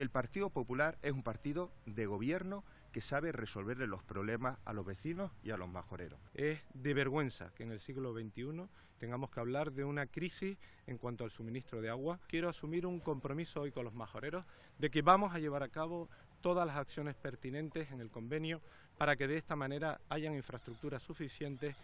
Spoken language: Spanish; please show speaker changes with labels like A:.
A: El Partido Popular es un partido de gobierno que sabe resolverle los problemas a los vecinos y a los majoreros.
B: Es de vergüenza que en el siglo XXI tengamos que hablar de una crisis en cuanto al suministro de agua. Quiero asumir un compromiso hoy con los majoreros de que vamos a llevar a cabo todas las acciones pertinentes en el convenio para que de esta manera hayan infraestructuras suficientes